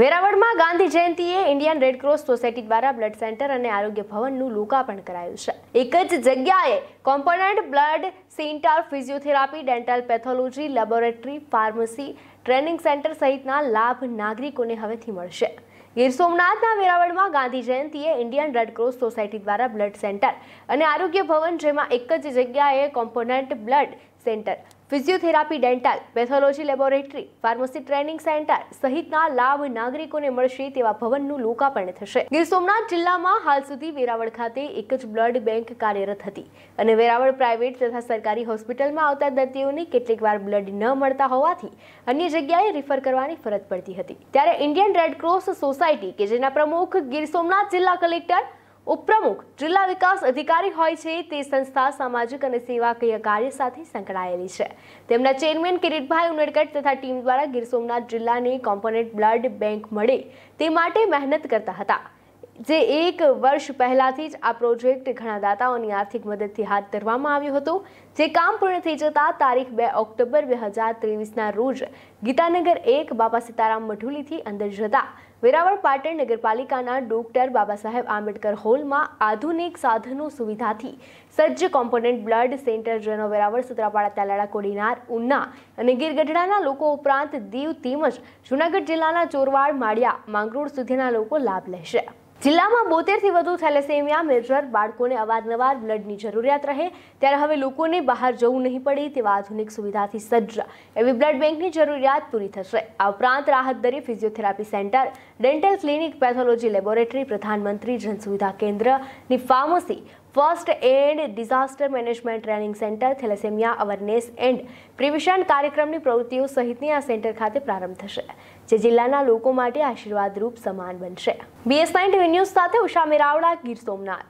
વેરાવળમાં ગાંધી જયંતિએ Indian red cross society દ્વારા blood centre અને આરોગ્ય ભવનનું લોકાર્પણ કરાયું છે એક જ જગ્યાએ component blood centre physiotherapy dental pathology laboratory pharmacy training centre સહિતના લાભ નાગરિકોને હવેથી મળશે ગીર સોમનાથના વેરાવળમાં ગાંધી જયંતિએ ઇન્ડિયન રેડ ક્રોસ સોસાયટી દ્વારા બ્લડ સેન્ટર અને આરોગ્ય ભવન જેમાં એક જ જગ્યાએ component blood centre physiotherapy dental pathology laboratory pharmacy training centre સહિતના લાભ નાગરિકોને મળશે તેવા ભવનનું લોકાર્પણ થશે ગીર સોમનાથ જિલ્લામાં હાલ સુધી વેરાવળ ખાતે એક જ બ્લડ બેંક કાર્યરત હતી અને વેરાવળ પ્રાઇવેટ તથા સરકારી હોસ્પિટલમાં આવતા દર્દીઓને કેટલીક વાર બ્લડ ન મળતા હોવાથી અન્ય જગ્યાએ રિફર કરવાની ફરજ પડતી હતી ત્યારે ઇન્ડિયન રેડ ક્રોસ સોસાયટી કે જેના પ્રમુખ ગીર સોમનાથ જિલ્લા કલેક્ટર ઉપપ્રમુખ જિલ્લા વિકાસ અધિકારી હોય છે તે સંસ્થા સામાજિક અને સેવાકીય કાર્ય સાથે સંકળાયેલી છે તેમના ચેરમેન કિરીટભાઈ ઉનડકટ તથા ટીમ દ્વારા ગીર સોમનાથ જિલ્લાની કોમ્પોનેન્ટ બ્લડ બેંક મળે તે માટે મહેનત કરતા હતા જે એક વર્ષ પહેલાંથી જ આ પ્રોજેક્ટ ઘણા દાતાઓની આર્થિક મદદથી હાથ ધરવામાં આવ્યો હતો જે કામ પૂર્ણ થઈ જતાં તારીખ બે ઓક્ટોબર બે હજાર ત્રેવીસના રોજ ગીતાનગર એક બાબા સીતારામ મઢુલીથી અંદર જતા વેરાવળ પાટણ નગરપાલિકાના ડોક્ટર બાબા સાહેબ આંબેડકર હોલમાં આધુનિક સાધનો સુવિધાથી સજ્જ કોમ્પોનન્ટ બ્લડ સેન્ટર જેનો વેરાવળ સુત્રાપાડા તાલાળા કોડીનાર ઉના અને ગીરગઢડાના લોકો ઉપરાંત દીવ તેમજ જૂનાગઢ જિલ્લાના ચોરવાડ માળિયા માંગરોળ સુધીના લોકો લાભ લેશે જિલ્લામાં બોતેરથી વધુ થેલેસેમિયા મેજર બાળકોને અવારનવાર બ્લડની જરૂરિયાત રહે ત્યારે હવે લોકોને બહાર જવું નહીં પડે તેવા આધુનિક સુવિધાથી સજ્જ એવી બ્લડ બેંકની જરૂરિયાત પૂરી થશે આ ઉપરાંત રાહત દરે physiotherapy centre dental clinic pathology laboratory પ્રધાનમંત્રી જન સુવિધા કેન્દ્રની pharmacy first and disaster management training centre thalassemia awareness and prevention કાર્યક્રમની પ્રવૃત્તિઓ સહિતની આ સેન્ટર ખાતે પ્રારંભ થશે જે જિલ્લાના લોકો માટે આશીર્વાદરૂપ સમાન બનશે બીએસ નાઇન ટીવી ન્યૂઝ સાથે ઉષા મેરાવડા ગીર સોમનાથ